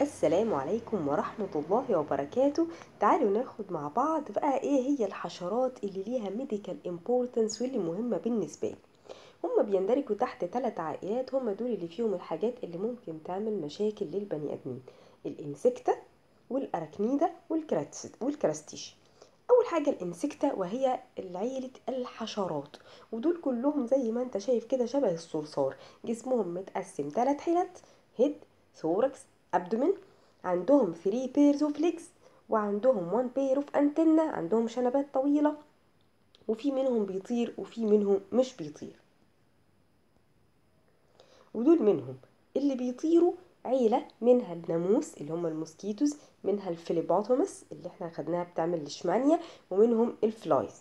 السلام عليكم ورحمة الله وبركاته تعالوا ناخد مع بعض بقى ايه هي الحشرات اللي ليها ميديكال امبورتنس واللي مهمة بالنسبة لي هما بيندرجوا تحت ثلاث عائلات هما دول اللي فيهم الحاجات اللي ممكن تعمل مشاكل للبني ادمين الانسكتا والاركنيدا والكراستيش اول حاجه الانسكتا وهي عيله الحشرات ودول كلهم زي ما انت شايف كده شبه الصرصار جسمهم متقسم ثلاث حيلات هيد ثوركس ابدومين عندهم 3 بيرز اوف ليجز وعندهم 1 بير اوف انتنا عندهم شنبات طويلة وفي منهم بيطير وفي منهم مش بيطير ودول منهم اللي بيطيروا عيلة منها الناموس اللي هم الموسكيتوز منها الفيليباتومس اللي احنا خدناها بتعمل لشمانيا ومنهم الفلايز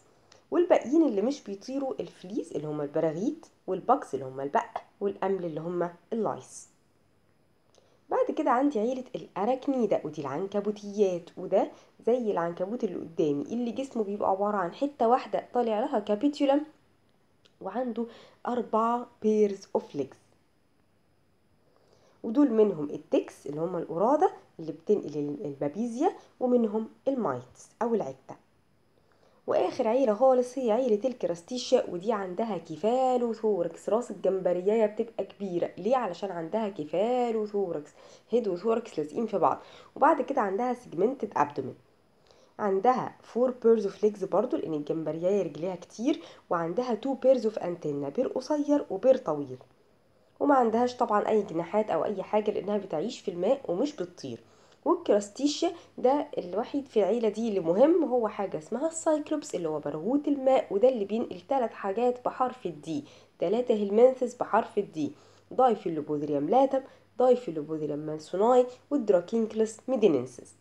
والباقيين اللي مش بيطيروا الفليز اللي هم البراغيث والباكس اللي هم البق والأمل اللي هم اللايس بعد كده عندي عيلة الأراكنيدا ودي العنكبوتيات وده زي العنكبوت اللي قدامي اللي جسمه بيبقى عبارة عن حتة واحدة طالع لها كابيتولم وعنده أربعة بيرز أوف ليجز ودول منهم التكس اللي هم القرادة اللي بتنقل البابيزيا ومنهم المايتس أو العتة واخر عيله خالص هي عيله الكراستيشيا ودي عندها كفال وثوركس راس الجمبريه بتبقى كبيره ليه علشان عندها كفال وثوركس هيد وثوركس لازقين في بعض وبعد كده عندها سيجمنتد ابدومين عندها فور بيرز اوف ليجز برضو لان الجمبريه رجليها كتير وعندها تو بيرز اوف انتنا بير قصير وبير طويل وما عندهاش طبعا اي جناحات او اي حاجه لانها بتعيش في الماء ومش بتطير والكراستيشيا ده الوحيد في العيلة دي اللي مهم هو حاجة اسمها السايكلوبس اللي هو برغوث الماء وده اللي بينقل تلات حاجات بحرف الدي تلاتة هيلمنثس بحرف الدي دايفيلوبودريم لاتم دايفيلوبودريم مانسوناي والدراكينكلس ميدينينسس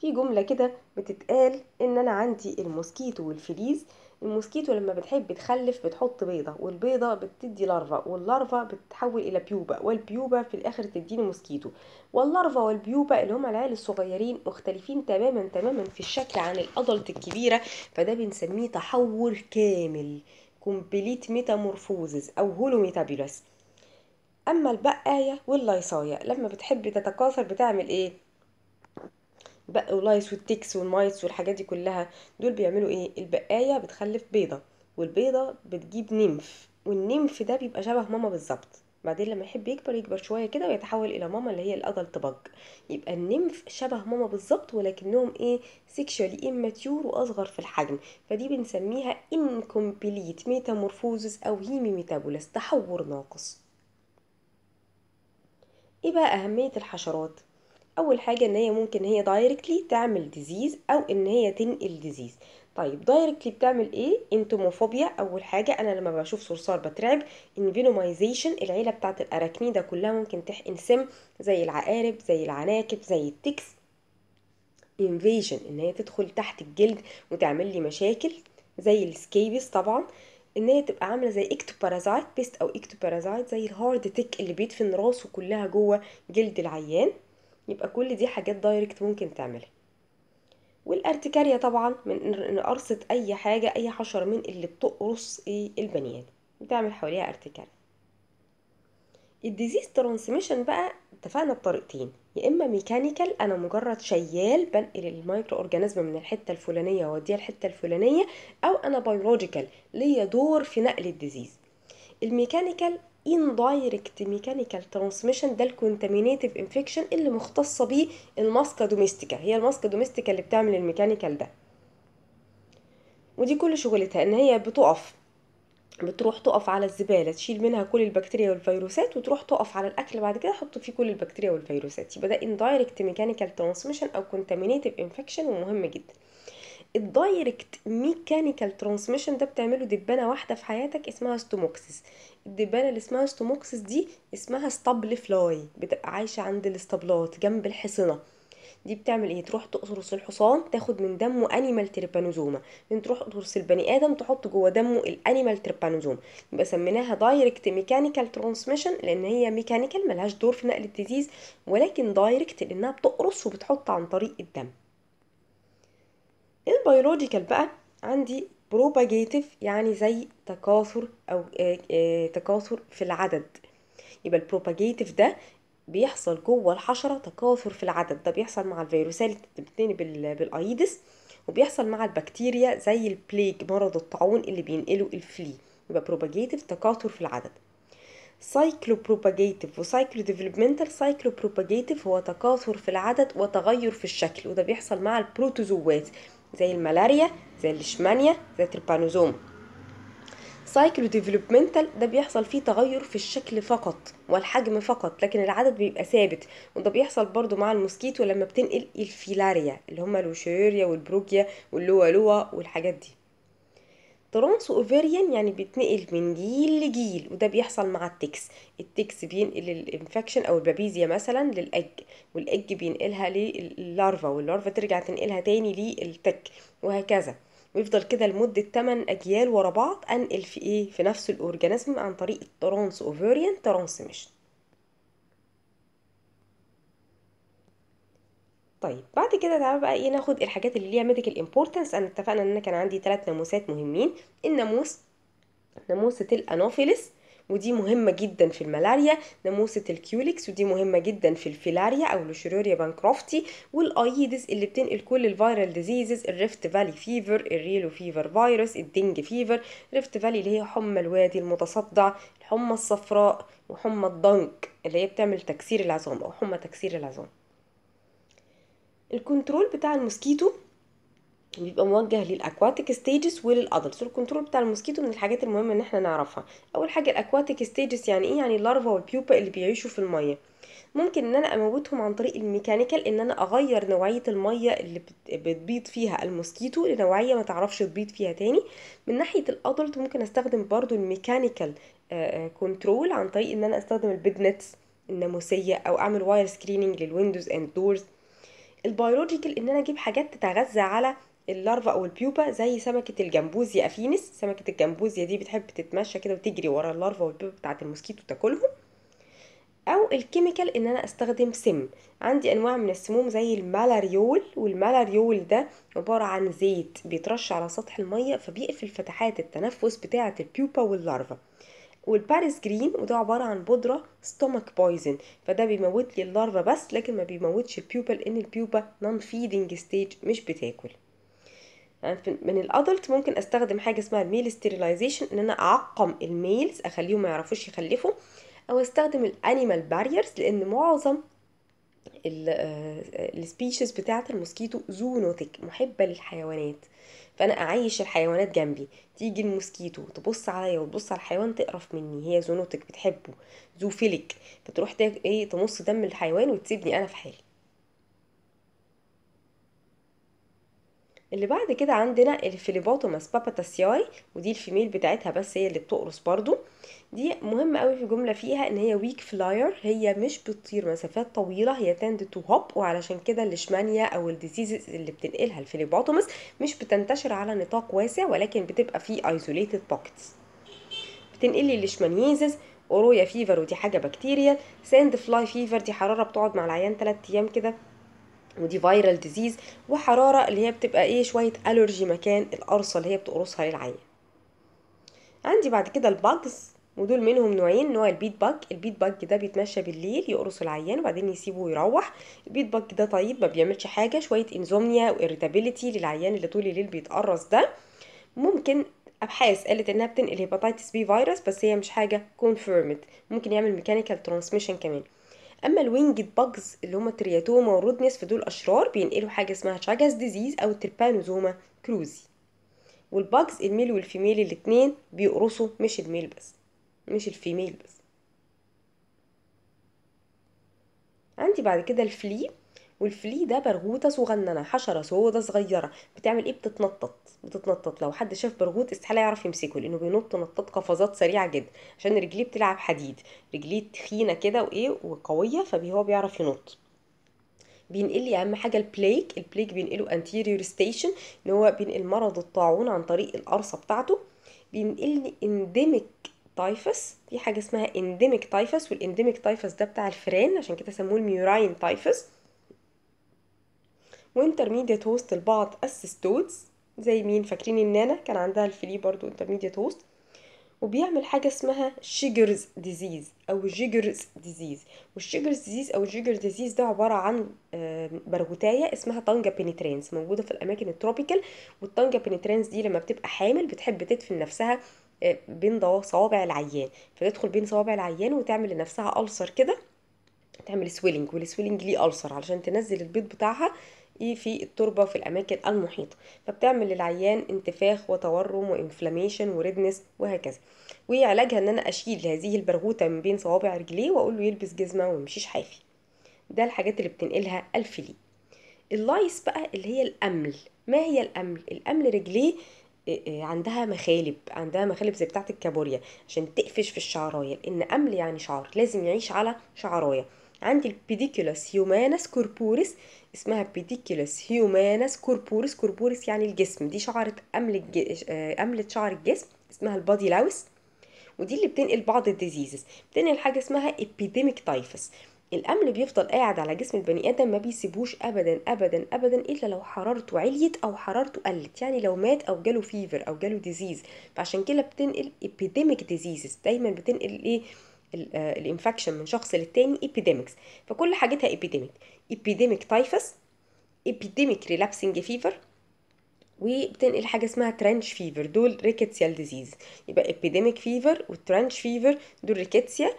في جملة كده بتتقال إن أنا عندي الموسكيتو والفليز الموسكيتو لما بتحب تخلف بتحط بيضة والبيضة بتدي لارفا واللارفا بتتحول إلى بيوبا والبيوبا في الآخر تديني موسكيتو واللارفا والبيوبا اللي هم العيال الصغيرين مختلفين تماما تماما في الشكل عن الأدلت الكبيرة فده بنسميه تحول كامل كومبليت ميتامورفوزز أو هولو ميتابيلوس أما البقاية واللايصاية لما بتحب تتكاثر بتعمل إيه؟ بق ولايس والتكس والمايتس والحاجات دي كلها دول بيعملوا ايه البقايه بتخلف بيضه والبيضه بتجيب نمف والنمف ده بيبقى شبه ماما بالظبط بعدين لما يحب يكبر يكبر شويه كده ويتحول الى ماما اللي هي الادلت بج يبقى النمف شبه ماما بالظبط ولكنهم ايه سيكشوالي اماتيور واصغر في الحجم فدي بنسميها انكمبليت ميتامورفوزس او هيمي ميتابولاس تحور ناقص ايه بقى اهميه الحشرات اول حاجه ان هي ممكن هي دايركتلي تعمل ديزيز او ان هي تنقل ديزيز طيب دايركتلي بتعمل ايه انتوموفوبيا اول حاجه انا لما بشوف صرصار بترعب انفينومايزيشن العيله بتاعه الاراكنيدا كلها ممكن تحقن سم زي العقارب زي العناكب زي التكس انفيجن ان هي تدخل تحت الجلد وتعمل لي مشاكل زي السكيبس طبعا ان هي تبقى عامله زي اكتوبارازايت بيست او اكتوبارازايت زي الهارد تيك اللي بيدفن راسه كلها جوه جلد العيان يبقى كل دي حاجات دايركت ممكن تعملها والارتكاريا طبعا من قرصة اي حاجة اي حشرة من اللي بتقرص ايه البني ادم بتعمل حواليها ارتكاريا الديزيز ترانسميشن بقى اتفقنا بطريقتين يا اما ميكانيكال انا مجرد شيال بنقل الميكرو اورجانيزم من الحته الفلانيه واوديها الحته الفلانيه او انا بيولوجيكال ليا دور في نقل الديزيز الميكانيكال indirect mechanical transmission ده الكونتامينيتيف انفكشن اللي مختصه بيه الماسكه دوميستيكا هي الماسكه دوميستيكا اللي بتعمل الميكانيكال ده ودي كل شغلتها ان هي بتقف بتروح تقف على الزباله تشيل منها كل البكتيريا والفيروسات وتروح تقف على الاكل بعد كده تحط فيه كل البكتيريا والفيروسات يبقى ده indirect mechanical transmission او contaminative انفكشن ومهم جدا الدايركت ميكانيكال ترانسميشن ده بتعمله دبانه واحده في حياتك اسمها ستوموكسيس الدبانه اللي اسمها ستوموكسيس دي اسمها ستابل فلاي بتبقى عايشه عند الاسطبلات جنب الحصنه دي بتعمل ايه تروح تقرص الحصان تاخد من دمه انيمال تريبانوزوما من تروح تقرص البني ادم تحط جوه دمه الانيمال تريبانوزوما يبقى سميناها دايركت ميكانيكال ترانسميشن لان هي ميكانيكال ملهاش دور في نقل الديزيز ولكن دايركت لانها بتقرص وبتحط عن طريق الدم البيولوجيكال بقى عندي بروباجيتيف يعني زي تكاثر او آه، آه، تكاثر في العدد يبقى البروباجيتيف ده بيحصل جوه الحشره تكاثر في العدد ده بيحصل مع الفيروسات اللي بتتنقل بالايدس وبيحصل مع البكتيريا زي البليج مرض الطاعون اللي بينقله الفلي يبقى بروباجيتيف تكاثر في العدد سايكلو بروباجيتيف وسايكلو ديفلوبمنتال سايكلو بروباجيتيف هو تكاثر في العدد وتغير في الشكل وده بيحصل مع البروتوزوات زي الملاريا زي الليشمانيا زي التربانوزوم سايكلو ديفلوبمنتال ده بيحصل فيه تغير في الشكل فقط والحجم فقط لكن العدد بيبقى ثابت وده بيحصل برضو مع الموسكيتو لما بتنقل الفيلاريا اللي هما الوشيريا والبروكيا واللوالوا والحاجات دي ترانس اوفيريان يعني بيتنقل من جيل لجيل وده بيحصل مع التكس التكس بينقل الانفكشن او البابيزيا مثلا للاج والاج بينقلها لللارفا واللارفا ترجع تنقلها تاني للتك وهكذا ويفضل كده لمدة 8 أجيال ورا بعض أنقل في إيه في نفس الأورجانيزم عن طريق الترانس أوفيريان ترانسميشن طيب بعد كده تعالى بقى ايه ناخد الحاجات اللي ليها ميديكال امبورتنس انا اتفقنا ان انا كان عندي ثلاث ناموسات مهمين الناموس ناموسة الانوفيلس ودي مهمة جدا في الملاريا ناموسة الكيوليكس ودي مهمة جدا في الفيلاريا أو لوشيروريا بانكروفتي والأيدس اللي بتنقل كل الفيرال ديزيزز الريفت فالي فيفر الريلو فيفر فيروس الدنج فيفر ريفت فالي اللي هي حمى الوادي المتصدع الحمى الصفراء وحمى الضنك اللي هي بتعمل تكسير العظام أو حمى تكسير العظام الكنترول بتاع الموسكيتو بيبقى موجه للاكواتيك ستيجز وللادلتس الكنترول بتاع الموسكيتو من الحاجات المهمه ان احنا نعرفها اول حاجه الاكواتيك ستيجز يعني ايه يعني اللارفا والبيوبا اللي بيعيشوا في الميه ممكن ان انا اموتهم عن طريق الميكانيكال ان انا اغير نوعيه الميه اللي بتبيض فيها الموسكيتو لنوعيه ما تعرفش تبيض فيها تاني من ناحيه الادلت ممكن استخدم برضو الميكانيكال آه، آه، كنترول عن طريق ان انا استخدم البيد نتس الناموسيه او اعمل واير سكريننج للويندوز اند دورز البيولوجيكال ان انا اجيب حاجات تتغذى على اللارفا او البيوبا زي سمكه الجمبوزيا افينس سمكه الجمبوزيا دي بتحب تتمشى كده وتجري ورا اللارفا والبيوبا بتاعه الموسكيتو تاكلهم او الكيميكال ان انا استخدم سم عندي انواع من السموم زي المالاريول والمالاريول ده عباره عن زيت بيترش على سطح الميه فبيقفل فتحات التنفس بتاعه البيوبا واللارفا والباريس جرين وده عباره عن بودره ستومك بويزن فده بيموت لي اللارفا بس لكن ما بيموتش البيوبا لان البيوبا نون فيدنج ستيج مش بتاكل يعني من الادلت ممكن استخدم حاجه اسمها الميل ستيريلايزيشن ان انا اعقم الميلز اخليهم ما يعرفوش يخلفوا او استخدم الانيمال باريرز لان معظم السبيشيز آه، بتاعت الموسكيتو زونوتك محبه للحيوانات فانا اعيش الحيوانات جنبي تيجي الموسكيتو تبص عليا وتبص على الحيوان تقرف مني هي زونوتك بتحبه زوفيلك فتروح ايه تمص دم الحيوان وتسيبني انا في حالي اللي بعد كده عندنا الفليباتوماس باباتاسياي ودي الفيميل بتاعتها بس هي اللي بتقرص برضو دي مهمة قوي في جملة فيها ان هي ويك فلاير هي مش بتطير مسافات طويلة هي تند تو هوب وعلشان كده الليشمانيا او الديزيز اللي بتنقلها الفليباتوماس مش بتنتشر على نطاق واسع ولكن بتبقى في ايزوليتد بوكتس بتنقلي الليشمانيزز اورويا فيفر ودي حاجة بكتيريا ساند فلاي فيفر دي حرارة بتقعد مع العيان 3 ايام كده ودي فيرال ديزيز وحراره اللي هي بتبقى ايه شويه الرجي مكان القرصه اللي هي بتقرصها للعيان عندي بعد كده البجز ودول منهم نوعين نوع البيت باك البيت باك ده بيتمشى بالليل يقرص العيان وبعدين يسيبه ويروح البيت باك ده طيب ما بيعملش حاجه شويه انزومنيا واريتابيليتي للعيان اللي طول الليل بيتقرص ده ممكن ابحاث قالت انها بتنقل هيباتيتس بي فيروس بس هي مش حاجه كونفيرمد ممكن يعمل ميكانيكال ترانسميشن كمان اما الوينجد باجز اللي هما ترياتوما والرودنس فدول اشرار بينقلوا حاجه اسمها تشاجاس ديزيز او التربانوزوما كروزي والباجز الميل والفيميل الاتنين بيقرصوا مش الميل بس مش الفيميل بس عندي بعد كده الفليب والفلي ده برغوته صغننه حشره سودا صغيره بتعمل ايه بتتنطط بتتنطط لو حد شاف برغوت استحاله يعرف يمسكه لانه بينط نطط قفزات سريعه جدا عشان رجليه بتلعب حديد رجليه تخينه كده وايه وقويه فهو بيعرف ينط بينقل لي اهم حاجه البليك البليك بينقله انتيريور ستيشن ان هو بينقل مرض الطاعون عن طريق القرصه بتاعته بينقلني انديميك تايفس في حاجه اسمها انديميك تايفس والانديميك تايفس ده بتاع الفئران عشان كده سموه الميوراين تايفس وانترميديت هوست البعض أسس تودز زي مين فاكرين النانا كان عندها الفلي برضو انترميديت هوست وبيعمل حاجة اسمها شيجرز ديزيز أو جيجرز ديزيز والشيجرز ديزيز أو الجيجر ديزيز ده عبارة عن برغوتاية اسمها طنجة بينيترينز موجودة في الأماكن التروبيكال والطنجة بينيترينز دي لما بتبقى حامل بتحب تدفن نفسها آه، بين صوابع العيان فتدخل بين صوابع العيان وتعمل لنفسها ألسر كده تعمل سويلنج والسويلنج ليه ألسر علشان تنزل البيض بتاعها ايه في التربه في الاماكن المحيطه فبتعمل للعيان انتفاخ وتورم وانفلاميشن وردنس وهكذا وعلاجها ان انا اشيل هذه البرغوثه من بين صوابع رجليه واقول له يلبس جزمه ومشيش حافي ده الحاجات اللي بتنقلها الفلي اللايس بقى اللي هي الامل ما هي الامل الامل رجليه آه، آه، عندها مخالب عندها مخالب زي بتاعه الكابوريا عشان تقفش في الشعرايه لان امل يعني شعر لازم يعيش على شعرايه عندي البيديكولاس هيومانس كوربوريس اسمها بيديكيلس هيومانس كوربوريس كوربوريس يعني الجسم دي شعرة أملة آه، أملة شعر الجسم اسمها البادي لاوس ودي اللي بتنقل بعض الديزيزز بتنقل حاجة اسمها ابيديميك تايفس الأمل بيفضل قاعد على جسم البني آدم ما بيسيبوش أبدا أبدا أبدا إلا لو حرارته عليت أو حرارته قلت يعني لو مات أو جاله فيفر أو جاله ديزيز فعشان كده بتنقل ابيديميك ديزيزز دايما بتنقل إيه الانفكشن آه، من شخص للتاني epidemics فكل حاجتها epidemic epidemic typhus epidemic relapsing fever وبتنقل حاجة اسمها trench fever دول ريكيتسيال ديزيز يبقى epidemic و trench fever دول ريكيتسيا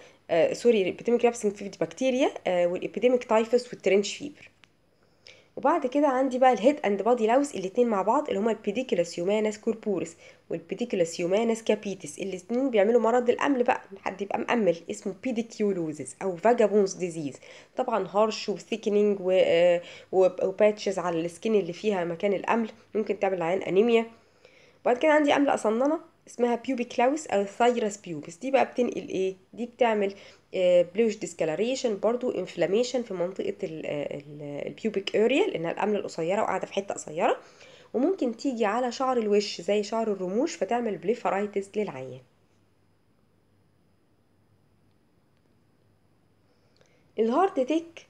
سوري epidemic relapsing fever دي بكتيريا والepidemic typhus والترنش fever وبعد كده عندي بقى الهيد اند بادي لوس الاتنين مع بعض اللي هما البيديكولاس يومانس كوربورس والبيديكولاس يومانس كابيتس الاتنين بيعملوا مرض الامل بقى حد يبقى مأمل اسمه بيديكيولوزيس او فاجابونز ديزيز طبعا هارش وثيكنينج وباتشز على السكين اللي فيها مكان الامل ممكن تعمل عيان انيميا وبعد كده عندي امل اصننه اسمها بيوبيك لوس او ثايرس بيوبس دي بقى بتنقل ايه دي بتعمل بلوش آه، ديسكالريشن برضو انفلاميشن في منطقه البيوبيك اريا آه، لانها الامله القصيره وقاعده في حته قصيره وممكن تيجي على شعر الوش زي شعر الرموش فتعمل بليفرايتس للعيان الهارد تيك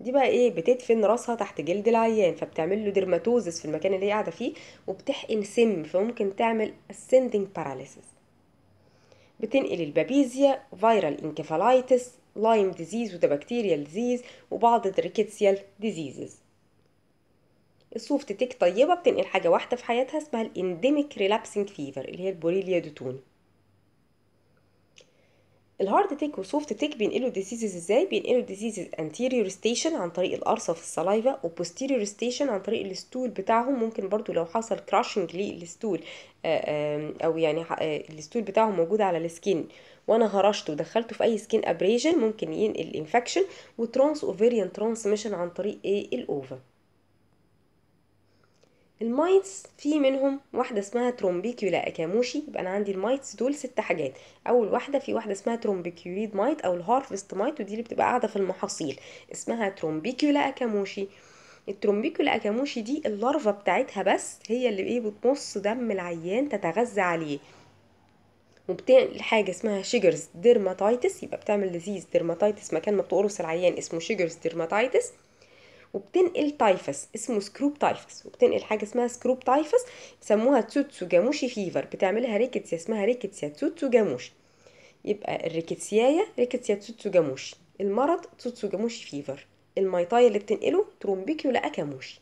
دي بقى ايه بتدفن راسها تحت جلد العيان فبتعمل له ديرماتوزس في المكان اللي هي قاعده فيه وبتحقن سم فممكن تعمل ascending paralysis بتنقل البابيزيا فيرال انكفالايتس لايم ديزيز وده بكتيريال ديزيز وبعض الريكيتسيال ديزيزز الصوف تيك طيبه بتنقل حاجه واحده في حياتها اسمها الانديميك ريلابسنج فيفر اللي هي البوريليا دوتوني الهارد تيك والسوفت تيك بينقلوا ديزيزز ازاي بينقلوا ديزيزز انتيريور ستيشن عن طريق القرصه في السلايفا وبوستيريور ستيشن عن طريق الستول بتاعهم ممكن برضو لو حصل كراشنج للستول آه، او يعني آه، الستول بتاعهم موجود على السكين وانا هرشته ودخلته في اي سكين ابريجن ممكن ينقل انفكشن وترانس اوفيريان ترانسميشن عن طريق ايه الاوفا المايتس في منهم واحدة اسمها ترومبيكيولا أكاموشي يبقى أنا عندي المايتس دول ست حاجات أول واحدة في واحدة اسمها ترومبيكيوليد مايت أو الهارفست مايت ودي اللي بتبقى قاعدة في المحاصيل اسمها ترومبيكيولا أكاموشي الترومبيكولا اكاموشي دي اللارفا بتاعتها بس هي اللي ايه بتمص دم العيان تتغذى عليه وبتعمل حاجة اسمها شيجرز ديرماتايتس يبقى بتعمل لذيذ ديرماتايتس مكان ما بتقرص العيان اسمه شيجرز ديرماتايتس وبتنقل تايفس اسمه سكروب تايفس وبتنقل حاجه اسمها سكروب تايفس بيسموها جاموشي فيفر بتعملها ريكتسيا اسمها ريكتسيا تسوتسو جاموشي يبقى الريكتسيايا ريكتسيا تسوتسو جاموشي المرض تسوتسو جاموشي فيفر الميطاية اللي بتنقله ترومبيكيولا اكاموشي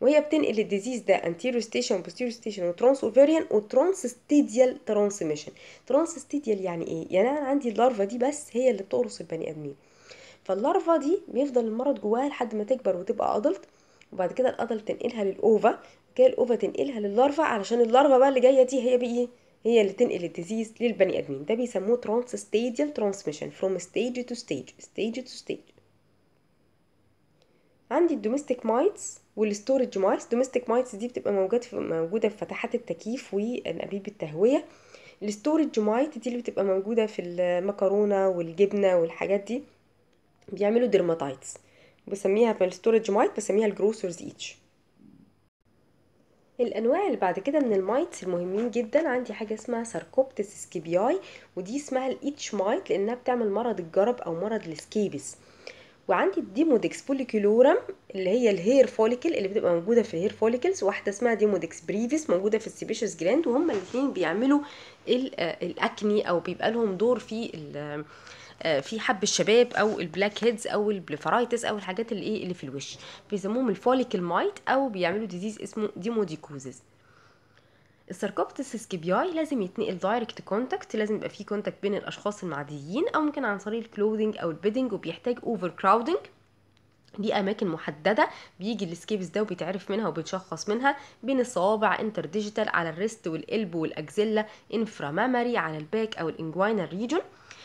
وهي بتنقل الديزيز ده انتيريو ستيشن بوستيريو ستيشن وترانس اوفيريان وترانس ستيديال ترانسميشن ترانس ستيديال يعني ايه يعني انا عندي اللارفا دي بس هي اللي بتقرص البني ادمين فاللارفا دي بيفضل المرض جواها لحد ما تكبر وتبقى ادلت وبعد كده الادلت تنقلها للاوفا كده الاوفا تنقلها لللارفا علشان اللارفا بقى اللي جايه دي هي بايه هي اللي تنقل الديزيز للبني ادمين ده بيسموه ترانس ستيديال ترانسميشن فروم ستيج تو ستيج ستيج تو ستيج عندي الدوميستيك مايتس والستورج مايتس دوميستيك مايتس دي بتبقى موجوده في موجوده في فتحات التكييف وانابيب التهويه الستورج مايت دي اللي بتبقى موجوده في المكرونه والجبنه والحاجات دي بيعملوا ديرماتايتس بسميها في الستورج مايت بسميها الجروسرز ايتش الانواع اللي بعد كده من المايتس المهمين جدا عندي حاجه اسمها ساركوبتس سكيبياي ودي اسمها الايتش مايت لانها بتعمل مرض الجرب او مرض السكيبس وعندي الديمودكس بوليكيلورم اللي هي الهير فوليكل اللي بتبقى موجوده في الهير فوليكلز واحده اسمها ديمودكس بريفيس موجوده في السيبيشس جلاند وهما الاثنين بيعملوا آه، الاكني او بيبقى لهم دور في آه، في حب الشباب او البلاك هيدز او البليفرايتس او الحاجات اللي ايه اللي في الوش بيسموهم الفوليكل مايت او بيعملوا ديزيز اسمه ديموديكوزيز الساركوبتس سكيبياي لازم يتنقل دايركت كونتاكت لازم يبقى في كونتاكت بين الاشخاص المعديين او ممكن عن طريق الكلوذنج او البيدنج وبيحتاج اوفر كراودنج دي اماكن محدده بيجي السكيبس ده وبيتعرف منها وبيتشخص منها بين الصوابع انتر ديجيتال على الريست والقلب والاجزله انفرامامري على الباك او الانجوينال ريجون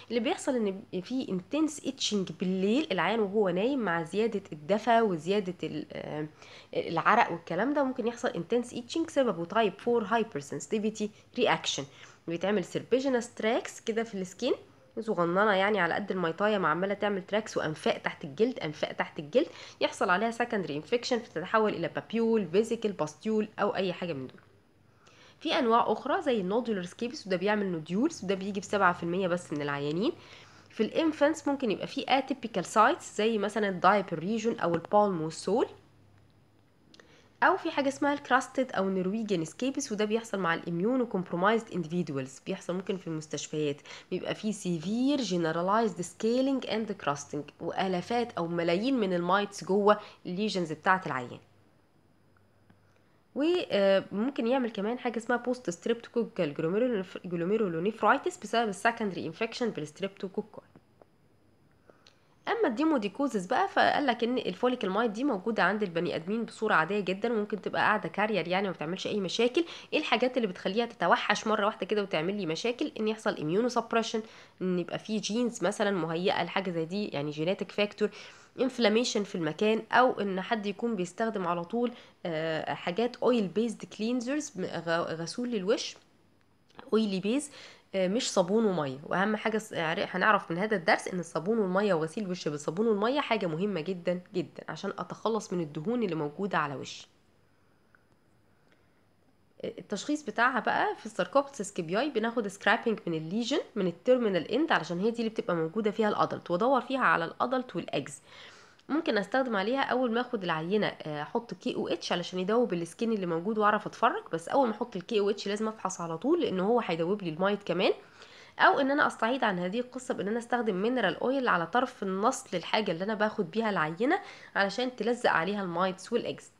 اللي بيحصل ان في انتنس اتشنج بالليل العيان وهو نايم مع زياده الدفى وزياده آه، العرق والكلام ده ممكن يحصل انتنس اتشنج سببه تايب 4 هايبر سنسيتيفيتي رياكشن بيتعمل سيربيجينس تراكس كده في السكين صغننه يعني على قد الميطايه عماله تعمل تراكس وانفاق تحت الجلد انفاق تحت الجلد يحصل عليها سكندري انفكشن فتتحول الى بابيول فيزيكال باستيول او اي حاجه من دول في انواع اخرى زي النودولر سكيبس وده بيعمل نوديولز وده بيجي في 7% بس من العيانين في الانفنتس ممكن يبقى في اتيبيكال سايتس زي مثلا الدايبر ريجون او البالم والسول او في حاجه اسمها الكراستد او نرويجن سكيبس وده بيحصل مع الاميون كومبرومايزد اندفيدوالز بيحصل ممكن في المستشفيات بيبقى في سيفير جنرالايزد سكيلينج اند كراستنج والافات او ملايين من المايتس جوه الليجنز بتاعه العيان وممكن يعمل كمان حاجه اسمها بوست ستريبتوكوكال جلوميرولونيفرايتس بسبب السكندري انفكشن بالستريبتوكوكال اما الديموديكوزس بقى فقال لك ان الفوليك المايد دي موجوده عند البني ادمين بصوره عاديه جدا وممكن تبقى قاعده كارير يعني ما بتعملش اي مشاكل ايه الحاجات اللي بتخليها تتوحش مره واحده كده وتعمل لي مشاكل ان يحصل اميونو سبريشن ان يبقى في جينز مثلا مهيئه لحاجه زي دي يعني جيناتيك فاكتور انفلاميشن في المكان او ان حد يكون بيستخدم على طول آه، حاجات اويل بيزد كلينزرز غسول للوش اويلي آه، بيز مش صابون وميه واهم حاجه هنعرف من هذا الدرس ان الصابون والميه وغسيل الوش بالصابون والميه حاجه مهمه جدا جدا عشان اتخلص من الدهون اللي موجوده على وشي التشخيص بتاعها بقى في الساركوبتس اي بناخد سكرابنج من الليجن من التيرمينال اند علشان هي دي اللي بتبقى موجوده فيها الادلت وادور فيها على الادلت والاجز ممكن استخدم عليها اول ما اخد العينه آه، احط كي او اتش علشان يدوب السكين اللي موجود واعرف اتفرج بس اول ما احط الكي او اتش لازم افحص على طول لان هو هيدوب لي المايت كمان او ان انا استعيد عن هذه القصه بان انا استخدم مينرال اويل على طرف النصل الحاجه اللي انا باخد بيها العينه علشان تلزق عليها المايتس والاجز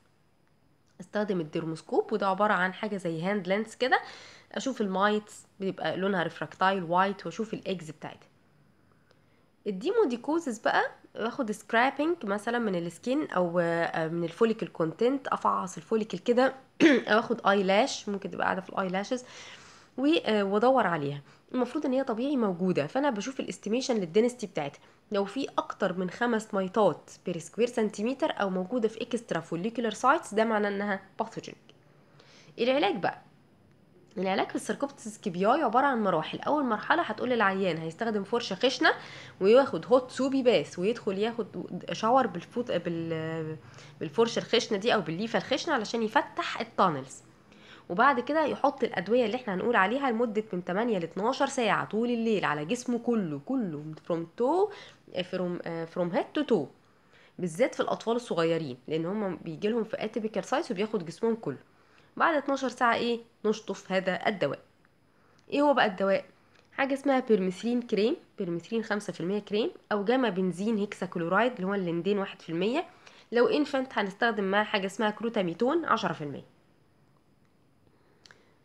استخدم الديرموسكوب وده عباره عن حاجه زي هاند لينس كده اشوف المايتس بيبقى لونها ريفراكتايل وايت واشوف الاكز بتاعتها الديموديكوزس بقى باخد سكرابينج مثلا من السكين او آه، من الفوليكل كونتنت افعص الفوليكل كده او اخد اي لاش ممكن تبقى قاعده في الاي لاشز آه، وادور عليها المفروض ان هي طبيعي موجوده فانا بشوف الاستيميشن للدنستي بتاعتها لو في اكتر من خمس ميطات بير سكوير سنتيمتر او موجوده في اكسترا فوليكولار سايتس ده معناه انها باثوجين العلاج بقى العلاج في السركوبتس كي عبارة عن مراحل أول مرحلة هتقول للعيان هيستخدم فرشة خشنة وياخد هوت سوبي باس ويدخل ياخد شاور بالفوت بالفرشة الخشنة دي أو بالليفة الخشنة علشان يفتح التانلز وبعد كده يحط الادويه اللي احنا هنقول عليها لمده من 8 ل 12 ساعه طول الليل على جسمه كله كله فروم تو فروم فروم هيد تو تو بالذات في الاطفال الصغيرين لان هم بيجي لهم في سايز وبياخد جسمهم كله بعد 12 ساعه ايه نشطف هذا الدواء ايه هو بقى الدواء حاجه اسمها بيرميثرين كريم بيرميثرين 5% كريم او جاما بنزين هيكسا كلورايد اللي هو اللندين 1% لو انفنت هنستخدم معاه حاجه اسمها كروتاميتون 10%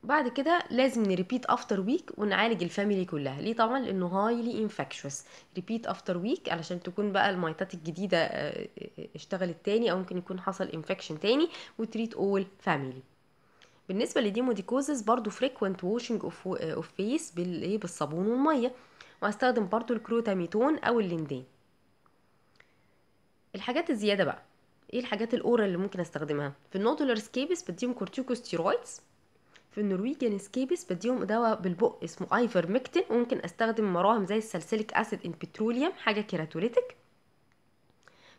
بعد كده لازم نريبيت افتر ويك ونعالج الفاميلي كلها ليه طبعا لانه هايلي انفكشوس ريبيت افتر ويك علشان تكون بقى الميتات الجديده آه، آه، اشتغلت تاني او ممكن يكون حصل انفكشن تاني وتريت اول فاميلي بالنسبه لديموديكوزس برضو فريكوينت ووشنج اوف اوف فيس بالايه بالصابون والميه وهستخدم برضو الكروتاميتون او الليندين الحاجات الزياده بقى ايه الحاجات الاورال اللي ممكن استخدمها في النودولار سكيبس بديهم كورتيكوستيرويدز في النرويجيان يعني سكيبس بديهم دواء بالبق اسمه ايفر ميكتن وممكن استخدم مراهم زي السلسلك اسيد ان بتروليوم حاجه كيراتوليتك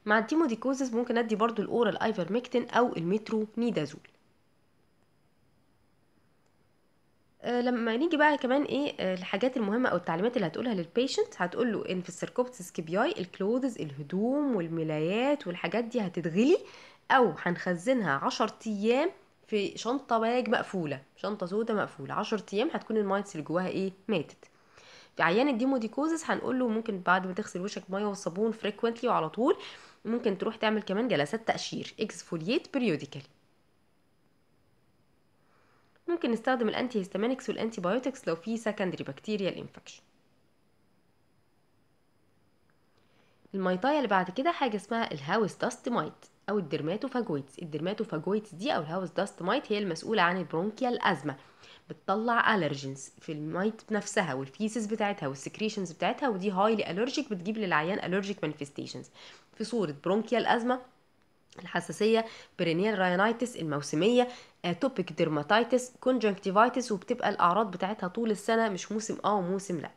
مع التيموديكوزس ممكن ادي برضو الاورا ايفر ميكتن او المترو نيدازول أه لما نيجي بقى كمان ايه آه، الحاجات المهمه او التعليمات اللي هتقولها للبيشنت هتقول له ان في السيركوبتس اي الكلوذز الهدوم والملايات والحاجات دي هتتغلي او هنخزنها عشر ايام في شنطة باج مقفولة شنطة سودة مقفولة 10 أيام هتكون المايتس اللي جواها إيه ماتت في عيان الديموديكوزس هنقول له ممكن بعد ما تغسل وشك ميه وصابون فريكوينتلي وعلى طول ممكن تروح تعمل كمان جلسات تقشير اكسفولييت بيريوديكالي ممكن نستخدم الانتي هيستامينكس والانتي بايوتكس لو في سكندري بكتيريال انفكشن الميطايه اللي بعد كده حاجه اسمها الهاوس داست مايت او الدرماتوفاجويتس الدرماتوفاجويتس دي او الهاوس داست مايت هي المسؤوله عن البرونكيال ازمه بتطلع الرجنز في المايت نفسها والفيسز بتاعتها والسكريشنز بتاعتها ودي هايلي الرجيك بتجيب للعيان الرجيك مانيفستيشنز في صوره برونكيال ازمه الحساسيه برينيال راينايتس الموسميه اتوبيك ديرماتيتس كونجنكتيفايتس وبتبقى الاعراض بتاعتها طول السنه مش موسم اه وموسم لا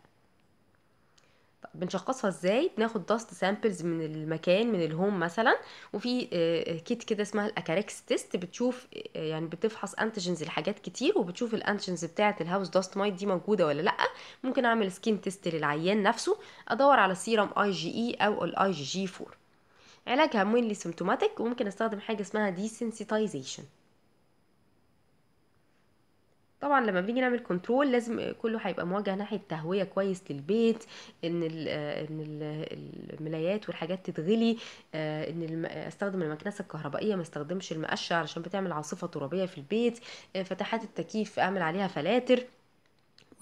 بنشخصها ازاي بناخد داست سامبلز من المكان من الهوم مثلا وفي آه، آه، كيت كده اسمها الاكاركس تيست بتشوف آه، يعني بتفحص انتجنز لحاجات كتير وبتشوف الانتجنز بتاعه الهاوس داست مايت دي موجوده ولا لا ممكن اعمل سكين تيست للعيان نفسه ادور على سيرم اي جي اي او الاي جي جي 4 علاجها مينلي سيمتوماتيك وممكن استخدم حاجه اسمها ديسنسيتايزيشن طبعا لما بنيجي نعمل كنترول لازم كله هيبقى موجه ناحيه تهويه كويس للبيت ان ان الملايات والحاجات تتغلي آه، ان استخدم المكنسه الكهربائيه ما استخدمش المقشه علشان بتعمل عاصفه ترابيه في البيت آه، فتحات التكييف اعمل عليها فلاتر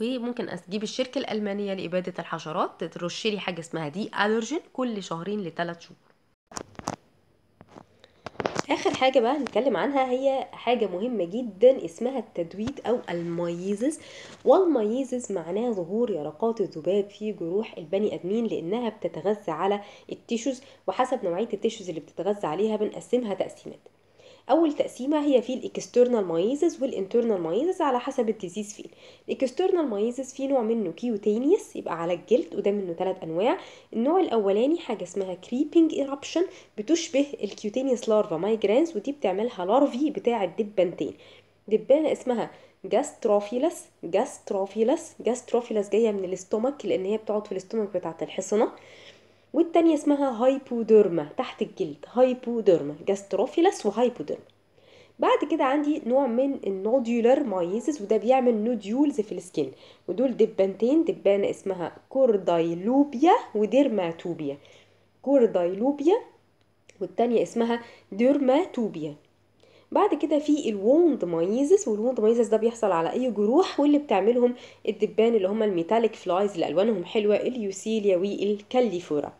وممكن اجيب الشركه الالمانيه لاباده الحشرات ترش لي حاجه اسمها دي الرجين كل شهرين لثلاث شهور اخر حاجه بقى هنتكلم عنها هي حاجه مهمه جدا اسمها التدويد او الميزز والميزز معناه ظهور يرقات الذباب في جروح البني ادمين لانها بتتغذى على التيشوز وحسب نوعيه التيشوز اللي بتتغذى عليها بنقسمها تقسيمات اول تقسيمه هي في الاكسترنال مايزز والانترنال مايزز على حسب الديزيز فين الاكسترنال مايزز في نوع منه كيوتينيس يبقى على الجلد وده منه ثلاث انواع النوع الاولاني حاجه اسمها كريبنج ايربشن بتشبه الكيوتينيس لارفا مايجرانس ودي بتعملها لارفي بتاع الدبانتين دبانه اسمها جاستروفيلس جاستروفيلس جاستروفيلس جايه من الاستومك لان هي بتقعد في الاستومك بتاعه الحصنه والتانية اسمها هايبودرما تحت الجلد هايبودرما جاستروفيلس وهايبودرما بعد كده عندي نوع من النوديولار مايزس وده بيعمل نوديولز في السكين ودول دبانتين دبانة اسمها كوردايلوبيا وديرماتوبيا كوردايلوبيا والتانية اسمها ديرماتوبيا بعد كده في الووند مايزس والووند مايزس ده بيحصل على اي جروح واللي بتعملهم الدبان اللي هم الميتاليك فلايز اللي الوانهم حلوه اليوسيليا والكاليفورا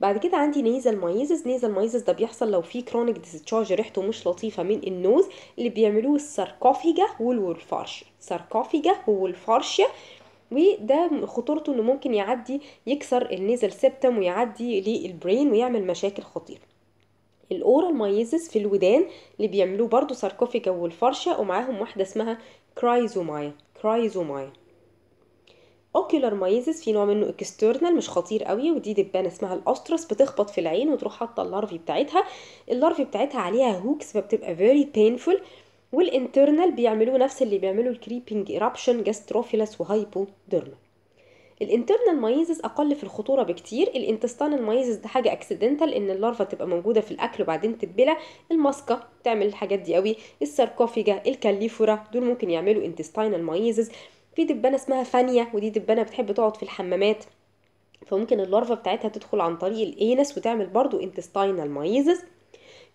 بعد كده عندي نيزل مايزس نيزل مايزس ده بيحصل لو في كرونيك ديسشارج ريحته مش لطيفه من النوز اللي بيعملوه الساركوفيجا والورفارش ساركوفيجا والفارشيا وده خطورته انه ممكن يعدي يكسر النيزل سيبتم ويعدي للبرين ويعمل مشاكل خطيره الاورال مايزس في الودان اللي بيعملوه برضو ساركوفيكا والفرشه ومعاهم واحده اسمها كرايزومايا كرايزومايا اوكيولار مايزس في نوع منه اكسترنال مش خطير قوي ودي دبانه اسمها الاسترس بتخبط في العين وتروح حاطه اللارفي بتاعتها اللارفي بتاعتها عليها هوكس فبتبقى فيري بينفول والانترنال بيعملوه نفس اللي بيعملوا الكريبنج ايرابشن جاستروفيلس وهايبوديرمال الانترنال مايزز اقل في الخطوره بكتير الانتستانال مايزز ده حاجه اكسيدنتال ان اللارفا تبقى موجوده في الاكل وبعدين تتبلع الماسكه تعمل الحاجات دي قوي الساركوفيجا الكاليفورا دول ممكن يعملوا انتستانال مايزز في دبانه اسمها فانيا ودي دبانه بتحب تقعد في الحمامات فممكن اللارفا بتاعتها تدخل عن طريق الانس وتعمل برضو انتستانال مايزز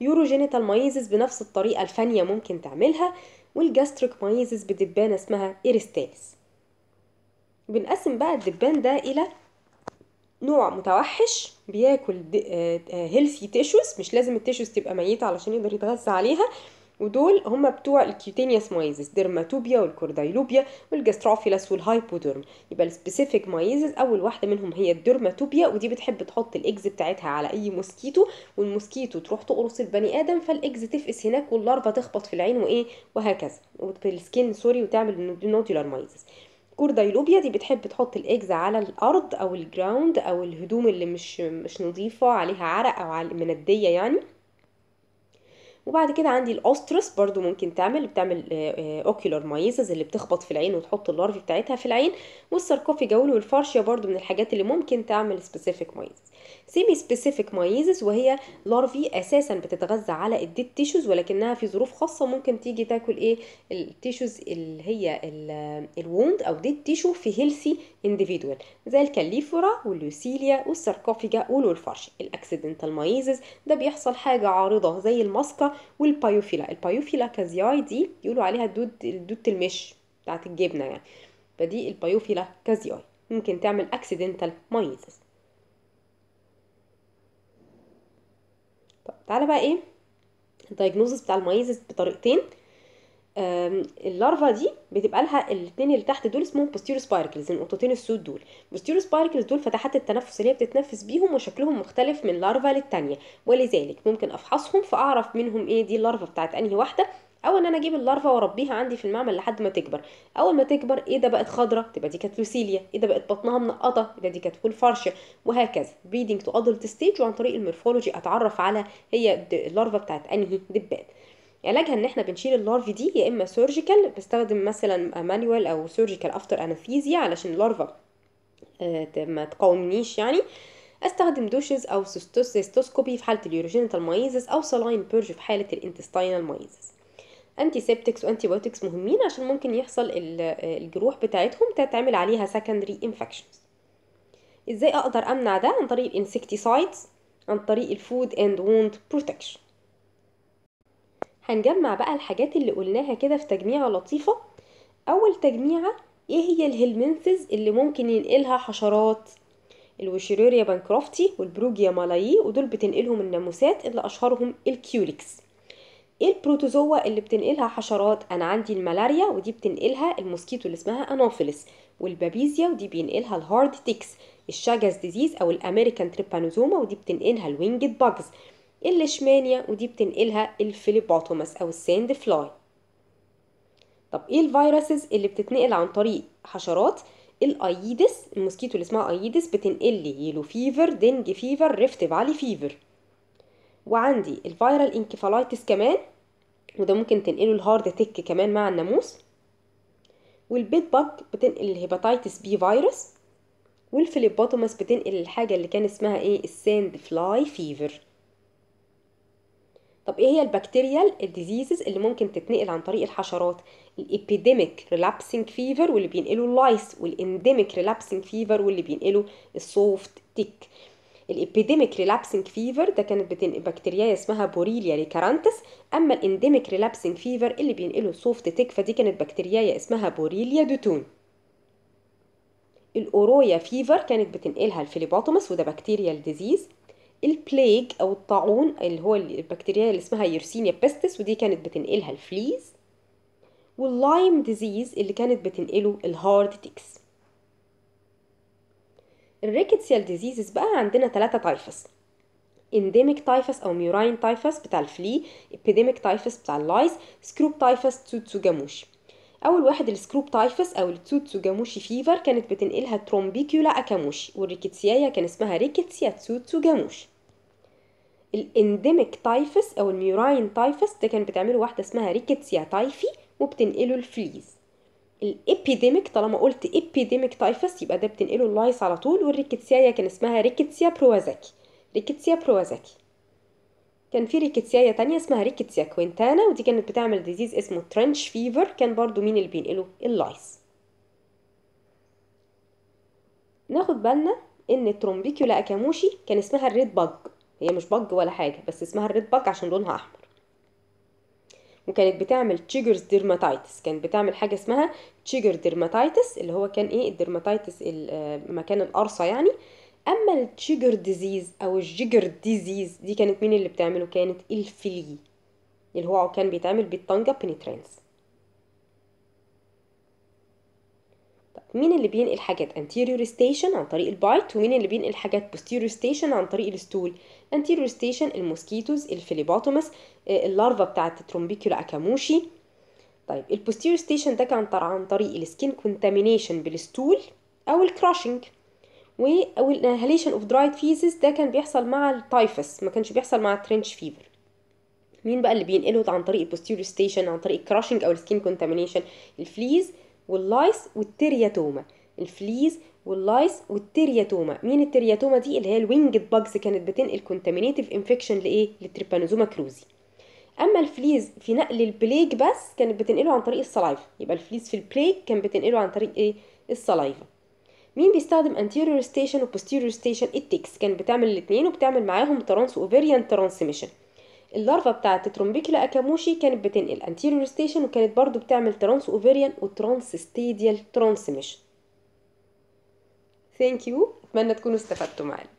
يوروجينيتال مايزز بنفس الطريقه الفانيه ممكن تعملها والجاستريك مايزز بدبانه اسمها ايريستاس بنقسم بقى الدبان ده الى نوع متوحش بياكل هيلثي آه، تيشوز آه، مش لازم التيشوز تبقى ميته علشان يقدر يتغذى عليها ودول هما بتوع الكيوتينيوس مايزز ديرماتوبيا والكوردايلوبيا والجاستروفيلس والهايبودرم يبقى السبيسيفيك مايزز اول واحده منهم هي الديرماتوبيا ودي بتحب تحط الاكز بتاعتها على اي موسكيتو والموسكيتو تروح تقرص البني ادم فالاكز تفقس هناك واللارفا تخبط في العين وايه وهكذا وبالسكين سوري وتعمل نودولار مايزز دايلوبيا دي بتحب تحط الايجز على الارض او الجراوند او الهدوم اللي مش مش نظيفه عليها عرق او على منديه يعني وبعد كده عندي الاوسترس برضو ممكن تعمل بتعمل اوكيولار آه، آه، مايزز اللي بتخبط في العين وتحط اللارفي بتاعتها في العين والساركوفي جول والفارشيا برضو من الحاجات اللي ممكن تعمل سبيسيفيك مايزز سيمي سبيسيفيك مايزس وهي لارفي اساسا بتتغذى على الديد تيشوز ولكنها في ظروف خاصه ممكن تيجي تاكل ايه التيشوز اللي هي الووند او ديد تيشو في هيلثي انديفيدوال زي الكاليفورا واللوسيليا والساركوفيجا والولفرش الاكسيدنتال مايزس ده بيحصل حاجه عارضه زي الماسكا والبايوفيلا البايوفيلا كازياي دي يقولوا عليها الدود الدود المش بتاعت الجبنه يعني فدي البايوفيلا كازياي ممكن تعمل اكسيدنتال مايزس تعالى بقى ايه الدايجنوزس بتاع المايزس بطريقتين اللارفا دي بتبقى لها الاثنين اللي تحت دول اسمهم بوستيرو سبايركلز النقطتين السود دول بوستيرو سبايركلز دول فتحات التنفس اللي هي بتتنفس بيهم وشكلهم مختلف من لارفا للتانية ولذلك ممكن افحصهم فاعرف منهم ايه دي اللارفا بتاعت انهي واحده او ان انا اجيب اللارفا واربيها عندي في المعمل لحد ما تكبر اول ما تكبر ايه ده بقت خضره تبقى دي كانت لوسيليا ايه ده بقت بطنها منقطه ايه ده دي كانت فول فرشه وهكذا بريدنج تو ادلت ستيج وعن طريق المورفولوجي اتعرف على هي اللارفا بتاعت انهي دبات علاجها ان احنا بنشيل اللارفي دي يا اما سيرجيكال بستخدم مثلا مانيوال او سيرجيكال افتر انستيزيا علشان اللارفا آه، ما تقاومنيش يعني استخدم دوشز او سيستوسكوبي في حاله اليوروجينيتال مايزس او سلاين بيرج في حاله الانتستينال مايزس انتي سيبتكس وانتي بايوتكس مهمين عشان ممكن يحصل الجروح بتاعتهم تتعمل عليها سكندري انفكشنز ازاي اقدر امنع ده عن طريق الانسكتيسايدز عن طريق الفود اند ووند بروتكشن هنجمع بقى الحاجات اللي قلناها كده في تجميعة لطيفة اول تجميعة ايه هي الهلمنثز اللي ممكن ينقلها حشرات الوشيريريا بانكروفتي والبروجيا مالايي ودول بتنقلهم الناموسات اللي اشهرهم الكيوليكس ايه البروتوزوا اللي بتنقلها حشرات انا عندي الملاريا ودي بتنقلها الموسكيتو اللي اسمها انوفيلس والبابيزيا ودي بينقلها الهارد تيكس الشجز ديزيز او الامريكان تريبانوزوما ودي بتنقلها الوينجد باجز الليشمانيا ودي بتنقلها الفيليبوتوماس او الساند فلاي طب ايه الفيروسز اللي بتتنقل عن طريق حشرات الايدس الموسكيتو اللي اسمها ايدس بتنقل لي يلو فيفر دنج فيفر ريفت فالي فيفر وعندي الفيرال انكفالايتس كمان وده ممكن تنقله الهارد تك كمان مع الناموس والبيت باك بتنقل الهيباتايتس بي فيروس والفليباتوماس بتنقل الحاجة اللي كان اسمها ايه الساند فلاي فيفر طب ايه هي البكتيريال الديزيزز اللي ممكن تتنقل عن طريق الحشرات الابيديميك ريلابسنج فيفر واللي بينقله اللايس والانديميك ريلابسنج فيفر واللي بينقله السوفت تيك الابيديميك ريلابسنج فيفر ده كانت بكتيريا اسمها بوريليا ريكارانتس اما الانديميك ريلابسنج فيفر اللي بينقله سوفت تيك فدي كانت بكتيريا اسمها بوريليا دوتون الاورويا فيفر كانت بتنقلها الفيليبوتومس وده بكتيريال ديزيز البليج او الطاعون اللي هو البكتيريا اللي اسمها يرسينيا بيستس ودي كانت بتنقلها الفليز واللايم ديزيز اللي كانت بتنقله الهارد تيكس الريكتسيال ديزيزز بقى عندنا ثلاثة تايفس انديميك تايفس او ميوراين تايفس بتاع الفلي ابيديميك تايفس بتاع اللايز سكروب تايفس جاموشي اول واحد السكروب تايفس او جاموشي فيفر كانت بتنقلها ترومبيكيولا اكاموشي والريكتسيايا كان اسمها ريكتسيا جاموشي الانديميك تايفس او الميوراين تايفس ده كان بتعمله واحده اسمها ريكتسيا تايفي وبتنقله الفليز الابيديميك طالما قلت ابيديميك تايفس يبقى ده بتنقله اللايس على طول والريكتسيايا كان اسمها ريكتسيا بروازاكي ريكتسيا بروازاكي كان في ريكتسيايا تانية اسمها ريكتسيا كوينتانا ودي كانت بتعمل ديزيز اسمه ترنش فيفر كان برضو مين اللي بينقله اللايس ناخد بالنا ان الترومبيكيولا اكاموشي كان اسمها الريد بج هي مش بج ولا حاجة بس اسمها الريد بج عشان لونها احمر وكانت بتعمل تشيجرز ديرماتايتس كانت بتعمل حاجه اسمها تشيجر ديرماتايتس اللي هو كان ايه الديرماتايتس آه، مكان القرصه يعني اما التشيجر ديزيز او الجيجر ديزيز دي كانت مين اللي بتعمله كانت الفلي اللي هو كان بيتعمل بالطنجه بنيترانس طيب، مين اللي بينقل حاجات anterior station عن طريق البايت ومين اللي بينقل حاجات posterior station عن طريق الستول انتيروستيشن الموسكيتوز الفيليباتومس اللارفا بتاعت ترومبيكولا اكاموشي طيب posterior ستيشن ده كان عن طريق السكين كونتامينيشن بالستول او الكراشنج او الانهاليشن اوف درايد فيزز ده كان بيحصل مع التايفس ما كانش بيحصل مع الترنش فيفر مين بقى اللي بينقله عن طريق posterior ستيشن عن طريق الكراشنج او السكين كونتامينيشن الفليز واللايس والترياتوما الفليز واللايس والترياتوما مين الترياتوما دي اللي هي الوينجد باجز كانت بتنقل كونتامينيتيف انفكشن لايه للتريبانوزوما كروزي اما الفليز في نقل البليج بس كانت بتنقله عن طريق الصلايفا يبقى الفليز في البليج كان بتنقله عن طريق ايه الصلايفا مين بيستخدم anterior station و posterior station التكس كان بتعمل الاثنين وبتعمل معاهم ترانس اوفيريان ترانسميشن اللارفا بتاعت ترومبيكلا اكاموشي كانت بتنقل anterior station وكانت برضو بتعمل ترانس اوفيريان وترانس ستيديال ترانسميشن ثانك يو اتمنى تكونوا استفدتوا معانا